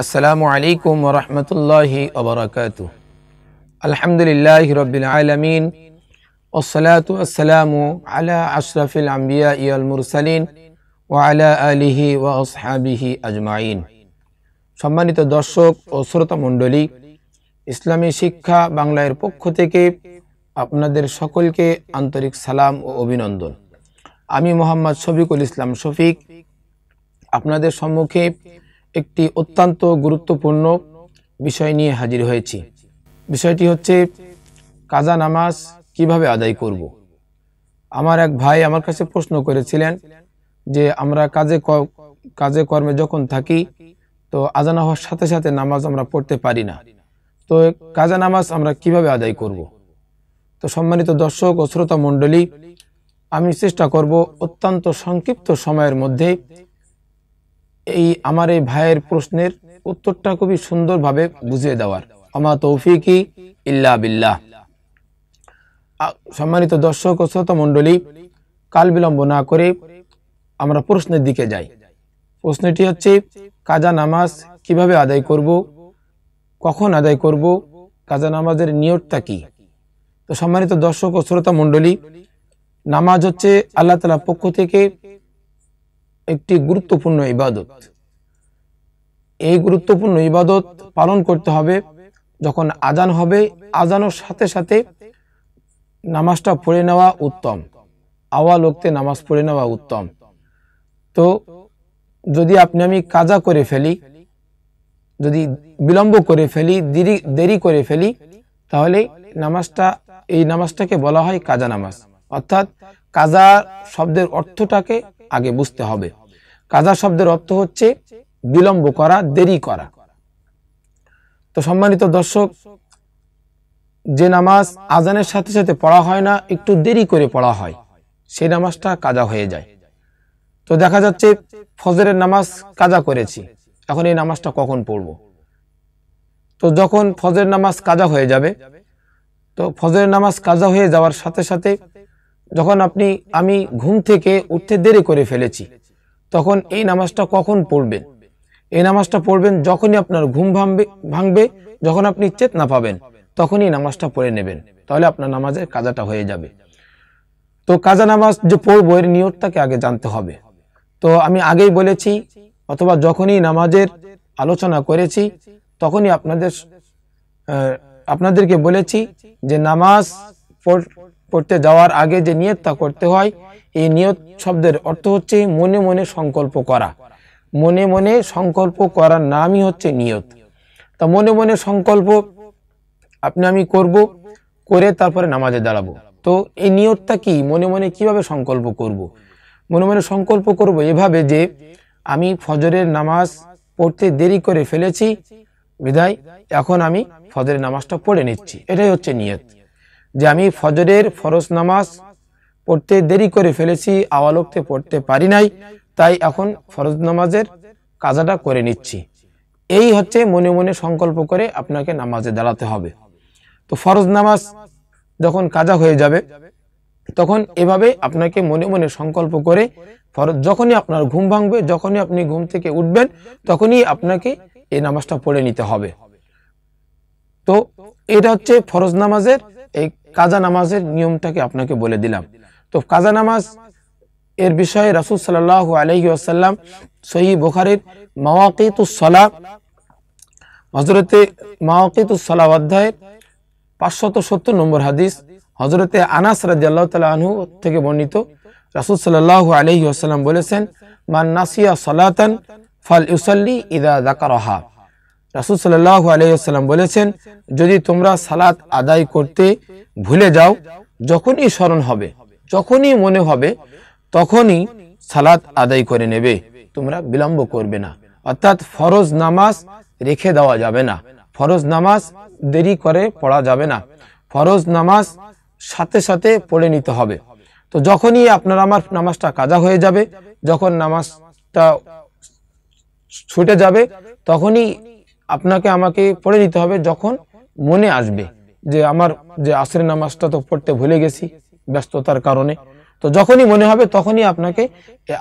আসসালামু আলাইকুম রহমতুল্লাহি ওবরাকাত আলহামদুলিল্লাহ রবিল আলমিন ওসলাত আসসালামু আলা আশরাফিল আম্বিয়া ইয়াল মুরসালিন ও আলা আলিহি ও আসহাবিহি আজমাইন সম্মানিত দর্শক ও শ্রোতা মণ্ডলী ইসলামী শিক্ষা বাংলার পক্ষ থেকে আপনাদের সকলকে আন্তরিক সালাম ও অভিনন্দন আমি মোহাম্মদ শফিকুল ইসলাম শফিক আপনাদের সম্মুখে একটি অত্যন্ত গুরুত্বপূর্ণ বিষয় নিয়ে হাজির হয়েছি বিষয়টি হচ্ছে কাজা নামাজ কিভাবে আদায় করব। আমার এক ভাই আমার কাছে প্রশ্ন করেছিলেন যে আমরা কাজে কাজে কর্মে যখন থাকি তো আজান হওয়ার সাথে সাথে নামাজ আমরা পড়তে পারি না তো কাজা নামাজ আমরা কিভাবে আদায় করব। তো সম্মানিত দর্শক ও শ্রোতা মণ্ডলী আমি চেষ্টা করব অত্যন্ত সংক্ষিপ্ত সময়ের মধ্যে এই আমার এই ভাইয়ের প্রশ্নের উত্তরটা খুবই সুন্দরভাবে বুঝিয়ে দেওয়ার আমার তৌফিকি ইল্লা বিল্লাহ সম্মানিত দর্শক ও শ্রোতা মণ্ডলী কাল বিলম্ব না করে আমরা প্রশ্নের দিকে যাই প্রশ্নটি হচ্ছে কাজা নামাজ কিভাবে আদায় করব কখন আদায় করব কাজা নামাজের নিয়তটা কি তো সম্মানিত দর্শক ও শ্রোতা মণ্ডলী নামাজ হচ্ছে আল্লাহ তালার পক্ষ থেকে একটি গুরুত্বপূর্ণ ইবাদত এই গুরুত্বপূর্ণ ইবাদত পালন করতে হবে যখন আজান হবে আজানোর সাথে সাথে নামাজটা পড়ে নেওয়া উত্তম আওয়া ওক্তে নামাজ পড়ে নেওয়া উত্তম তো যদি আপনি আমি কাজা করে ফেলি যদি বিলম্ব করে ফেলি দেরি দেরি করে ফেলি তাহলে নামাজটা এই নামাজটাকে বলা হয় কাজা নামাজ অর্থাৎ কাজা শব্দের অর্থটাকে আগে বুঝতে হবে কাজা শব্দের অর্থ হচ্ছে বিলম্ব করা দেরি করা তো সম্মানিত দর্শক যে নামাজ আজানের সাথে সাথে পড়া হয় না একটু দেরি করে পড়া হয় সেই নামাজটা কাজা হয়ে যায় তো দেখা যাচ্ছে ফজরের নামাজ কাজা করেছি এখন এই নামাজটা কখন পড়ব তো যখন ফজরের নামাজ কাজা হয়ে যাবে তো ফজরের নামাজ কাজা হয়ে যাওয়ার সাথে সাথে যখন আপনি আমি ঘুম থেকে উঠতে দেরি করে ফেলেছি তখন এই নামাজটা কখন পড়বেন এই নামাজটা পড়বেন যখনই আপনার ঘুম ভাঙবে ভাঙবে যখন আপনি চেতনা পাবেন তখনই নামাজটা পড়ে নেবেন তাহলে আপনার নামাজের কাজাটা হয়ে যাবে তো কাজা নামাজ যে পড়বো এর নিয়তটাকে আগে জানতে হবে তো আমি আগেই বলেছি অথবা যখনই নামাজের আলোচনা করেছি তখনই আপনাদের আপনাদেরকে বলেছি যে নামাজ পড়তে যাওয়ার আগে যে নিয়তটা করতে হয় এই নিয়ত শব্দের অর্থ হচ্ছে মনে মনে সংকল্প করা মনে মনে সংকল্প করার নামই হচ্ছে নিয়ত তা মনে মনে সংকল্প আপনি আমি করব করে তারপরে নামাজে দাঁড়াবো তো এই নিয়তটা কি মনে মনে কিভাবে সংকল্প করব। মনে মনে সংকল্প করব এভাবে যে আমি ফজরের নামাজ পড়তে দেরি করে ফেলেছি বিদায় এখন আমি ফজরের নামাজটা পড়ে নিচ্ছি এটাই হচ্ছে নিয়ত যে আমি ফজরের ফরজ নামাজ পড়তে দেরি করে ফেলেছি আওয়ালোকতে পড়তে পারি নাই তাই এখন ফরজ নামাজের কাজাটা করে নিচ্ছি এই হচ্ছে মনে মনে সংকল্প করে আপনাকে নামাজে দাঁড়াতে হবে তো ফরজ নামাজ যখন কাজা হয়ে যাবে তখন এভাবে আপনাকে মনে মনে সংকল্প করে ফরজ যখনই আপনার ঘুম ভাঙবে যখনই আপনি ঘুম থেকে উঠবেন তখনই আপনাকে এই নামাজটা পড়ে নিতে হবে তো এটা হচ্ছে ফরজ নামাজের এই কাজা নামাজের নিয়মটাকে আপনাকে বলে দিলাম তো কাজা নামাজ এর বিষয়ে রাসুল সাল্লাহ আলহি আসাল্লাম সহি বুখারির মাওয়াকিতুসলা হজরতে মাওয়াকিতুসলা অধ্যায়ের পাঁচশত সত্তর নম্বর হাদিস হজরতে আনাস রাজিয়াল্লাহ তাল আনহু থেকে বর্ণিত রাসুল সাল্লাহ আলহি আসাল্লাম বলেছেন মান নাসিয়া সলাতান ফাল ইউসাল্লি ইদা দাকারহা রাসুল সাল্লাহ আলাইসাল্লাম বলেছেন যদি তোমরা সালাত আদায় করতে ভুলে যাও যখনই স্মরণ হবে যখনই মনে হবে তখনই সালাত আদায় করে নেবে তোমরা বিলম্ব করবে না অর্থাৎ ফরজ নামাজ রেখে দেওয়া যাবে না ফরজ নামাজ দেরি করে পড়া যাবে না ফরজ নামাজ সাথে সাথে পড়ে নিতে হবে তো যখনই আপনার আমার নামাজটা কাজা হয়ে যাবে যখন নামাজটা ছুটে যাবে তখনই আপনাকে আমাকে পড়ে নিতে হবে যখন মনে আসবে যে আমার যে আসরের নামাজটা তো পড়তে ভুলে গেছি ব্যস্ততার কারণে তো যখনই মনে হবে তখনই আপনাকে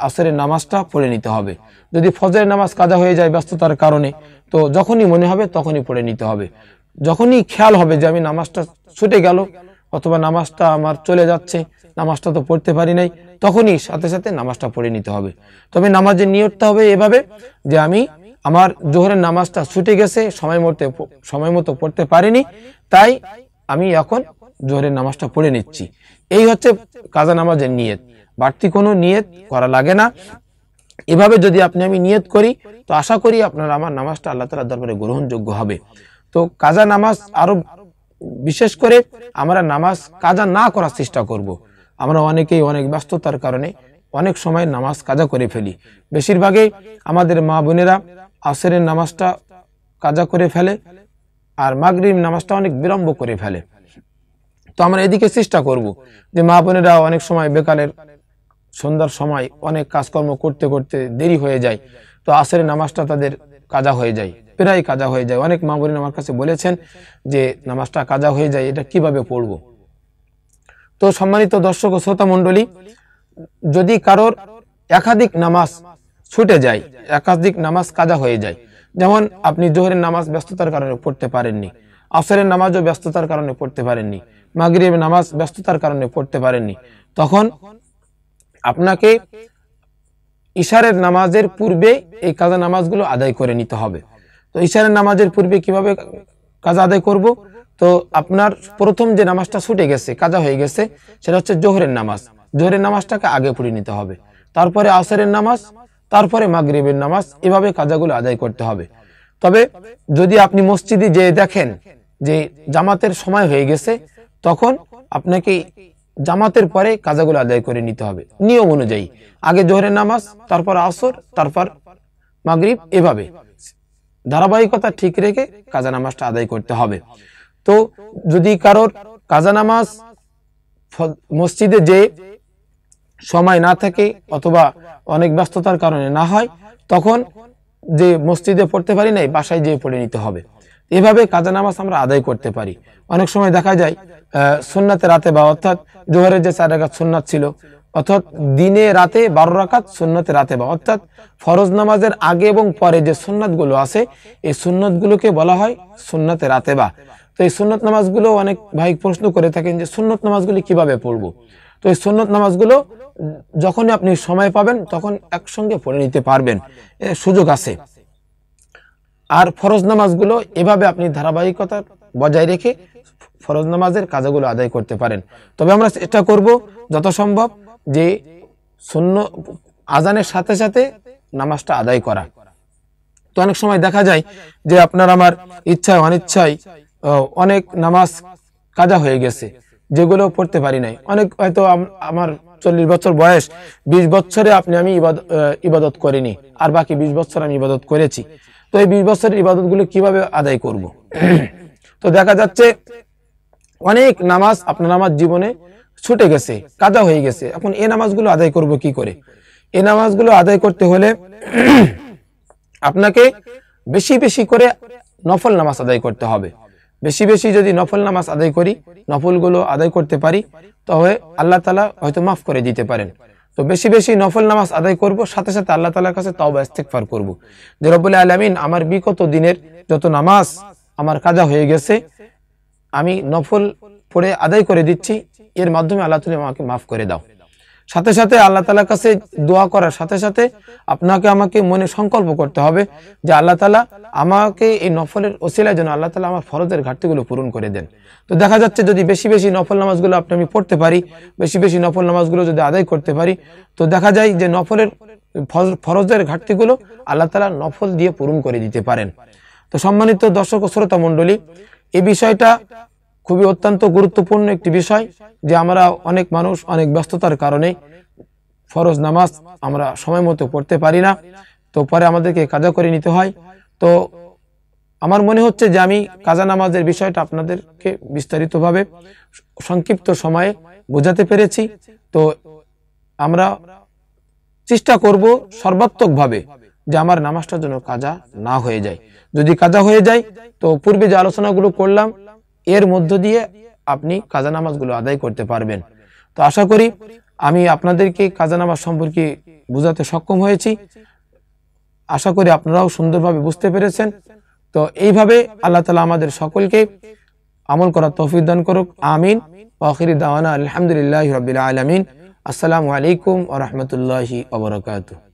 আসরের নামাজটা পড়ে নিতে হবে যদি ফজরের নামাজ কাজা হয়ে যায় ব্যস্ততার কারণে তো যখনই মনে হবে তখনই পড়ে নিতে হবে যখনই খেয়াল হবে যে আমি নামাজটা ছুটে গেল অথবা নামাজটা আমার চলে যাচ্ছে নামাজটা তো পড়তে পারি নাই তখনই সাথে সাথে নামাজটা পড়ে নিতে হবে তবে নামাজের নিয়তটা হবে এভাবে যে আমি আমার জোহরের নামাজটা ছুটে গেছে সময় মতো সময় মতো পড়তে পারিনি তাই আমি এখন জোহরের নামাজটা পড়ে নিচ্ছি এই হচ্ছে কাজা নামাজের নিয়ত বাড়তি কোনো নিয়ত করা লাগে না এভাবে যদি আপনি আমি নিয়ত করি তো আশা করি আপনার আমার নামাজটা আল্লাহ তালার দরবারে গ্রহণযোগ্য হবে তো কাজা নামাজ আরো বিশেষ করে আমরা নামাজ কাজা না করার চেষ্টা করব। আমরা অনেকেই অনেক ব্যস্ততার কারণে অনেক সময় নামাজ কাজা করে ফেলি বেশিরভাগই আমাদের মা বোনেরা আসরের নামাজটা কাজা করে ফেলে আর মাগরিব নামাজটা অনেক বিলম্ব করে ফেলে তো আমরা এদিকে চেষ্টা করব যে মা বোনেরা অনেক সময় বেকারের সন্ধ্যার সময় অনেক কাজকর্ম করতে করতে দেরি হয়ে যায় তো আসরের নামাজটা তাদের কাজা হয়ে যায় প্রায় কাজা হয়ে যায় অনেক মা বোন আমার কাছে বলেছেন যে নামাজটা কাজা হয়ে যায় এটা কিভাবে পড়ব তো সম্মানিত দর্শক শ্রোতা মণ্ডলী যদি কারোর একাধিক নামাজ ছুটে যায় একাধিক নামাজ কাজা হয়ে যায় যেমন আপনি জোহরের নামাজ ব্যস্ততার কারণে পড়তে পারেননি আসরের নামাজও ব্যস্ততার কারণে পড়তে পারেননি মাগরিব নামাজ ব্যস্ততার কারণে পড়তে পারেননি তখন আপনাকে ইশারের নামাজের পূর্বে এই কাজা নামাজগুলো আদায় করে নিতে হবে তো ইশারের নামাজের পূর্বে কিভাবে কাজ আদায় করব তো আপনার প্রথম যে নামাজটা ছুটে গেছে কাজা হয়ে গেছে সেটা হচ্ছে জোহরের নামাজ জোহরের নামাজটাকে আগে পড়ে নিতে হবে তারপরে আসরের নামাজ তারপরে মাগরীবের নামাজ এভাবে কাজাগুলো আদায় করতে হবে তবে যদি আপনি মসজিদে যে দেখেন যে জামাতের সময় হয়ে গেছে তখন আপনাকে জামাতের পরে কাজাগুলো আদায় করে নিতে হবে নিয়ম অনুযায়ী আগে জোহরের নামাজ তারপর আসর তারপর মাগরীব এভাবে ধারাবাহিকতা ঠিক রেখে কাজা নামাজটা আদায় করতে হবে তো যদি কারোর কাজা নামাজ মসজিদে যে সময় না থাকে অথবা অনেক ব্যস্ততার কারণে না হয় তখন যে মসজিদে পড়তে পারি নাই বাসায় যেয়ে পড়ে নিতে হবে এভাবে কাজা নামাজ আমরা আদায় করতে পারি অনেক সময় দেখা যায় সোননাথে রাতে বা অর্থাৎ জোহরের যে চার রাকাত সোননাথ ছিল অর্থাৎ দিনে রাতে বারো রাকাত সুন্নতে রাতে বা অর্থাৎ ফরজ নামাজের আগে এবং পরে যে সুন্নাতগুলো আছে এই সুন্নতগুলোকে বলা হয় সুন্নতে রাতে বা তো এই সুন্নত নামাজগুলো অনেক ভাই প্রশ্ন করে থাকেন যে সুন্নত নামাজগুলি কিভাবে পড়বো তো এই সন্ন্যত নামাজগুলো যখনই আপনি সময় পাবেন তখন একসঙ্গে পড়ে নিতে পারবেন সুযোগ আছে আর ফরজ নামাজগুলো এভাবে আপনি ধারাবাহিকতা বজায় রেখে ফরজ নামাজের কাজগুলো আদায় করতে পারেন তবে আমরা চেষ্টা করব যত সম্ভব যে শূন্য আজানের সাথে সাথে নামাজটা আদায় করা তো অনেক সময় দেখা যায় যে আপনার আমার ইচ্ছায় অনিচ্ছায় অনেক নামাজ কাজা হয়ে গেছে যেগুলো পড়তে পারি নাই অনেক হয়তো আমার চল্লিশ বছর বয়স ২০ বছরে আপনি আমি ইবাদত করিনি আর বাকি ২০ বছর আমি ইবাদত করেছি তো এই বিশ বছরের ইবাদতগুলো কিভাবে আদায় করব। তো দেখা যাচ্ছে অনেক নামাজ আপনার আমার জীবনে ছুটে গেছে কাদা হয়ে গেছে এখন এই নামাজগুলো আদায় করব কি করে এই নামাজগুলো আদায় করতে হলে আপনাকে বেশি বেশি করে নফল নামাজ আদায় করতে হবে বেশি বেশি যদি নফল নামাজ আদায় করি নফলগুলো আদায় করতে পারি তবে আল্লাহ তালা হয়তো মাফ করে দিতে পারেন তো বেশি বেশি নফল নামাজ আদায় করব সাথে সাথে আল্লাহ তালার কাছে তাও ইস্তেকফার করব। যে রব্বুল আলমিন আমার বিগত দিনের যত নামাজ আমার কাজা হয়ে গেছে আমি নফল পড়ে আদায় করে দিচ্ছি এর মাধ্যমে আল্লাহ তুমি আমাকে মাফ করে দাও সাথে সাথে আল্লাহ তালার কাছে দোয়া করার সাথে সাথে আপনাকে আমাকে মনে সংকল্প করতে হবে যে আল্লাহ তালা আমাকে এই নফলের ওসিলার জন্য আল্লাহ তালা আমার ফরজের ঘাটতিগুলো পূরণ করে দেন তো দেখা যাচ্ছে যদি বেশি বেশি নফল নামাজগুলো আপনি আমি পড়তে পারি বেশি বেশি নফল নামাজগুলো যদি আদায় করতে পারি তো দেখা যায় যে নফলের ফরজের ঘাটতিগুলো আল্লাহ তালা নফল দিয়ে পূরণ করে দিতে পারেন তো সম্মানিত দর্শক শ্রোতা মণ্ডলী এই বিষয়টা খুবই অত্যন্ত গুরুত্বপূর্ণ একটি বিষয় যে আমরা অনেক মানুষ অনেক ব্যস্ততার কারণে ফরজ নামাজ আমরা সময় মতো পড়তে পারি না তো পরে আমাদেরকে কাজা করে নিতে হয় তো আমার মনে হচ্ছে যে আমি কাজা নামাজের বিষয়টা আপনাদেরকে বিস্তারিতভাবে সংক্ষিপ্ত সময়ে বোঝাতে পেরেছি তো আমরা চেষ্টা করব সর্বাত্মকভাবে যে আমার নামাজটার যেন কাজা না হয়ে যায় যদি কাজা হয়ে যায় তো পূর্বে যে আলোচনাগুলো করলাম এর মধ্য দিয়ে আপনি কাজা নামাজগুলো আদায় করতে পারবেন তো আশা করি আমি আপনাদেরকে কাজা নামাজ সম্পর্কে বোঝাতে সক্ষম হয়েছি আশা করি আপনারাও সুন্দরভাবে বুঝতে পেরেছেন তো এইভাবে আল্লাহ তালা আমাদের সকলকে আমল করার তৌফিক দান করুক আমিন আখিরি দাওয়ানা আলহামদুলিল্লাহ রবিল আলমিন আসসালামু আলাইকুম ও রহমতুল্লাহি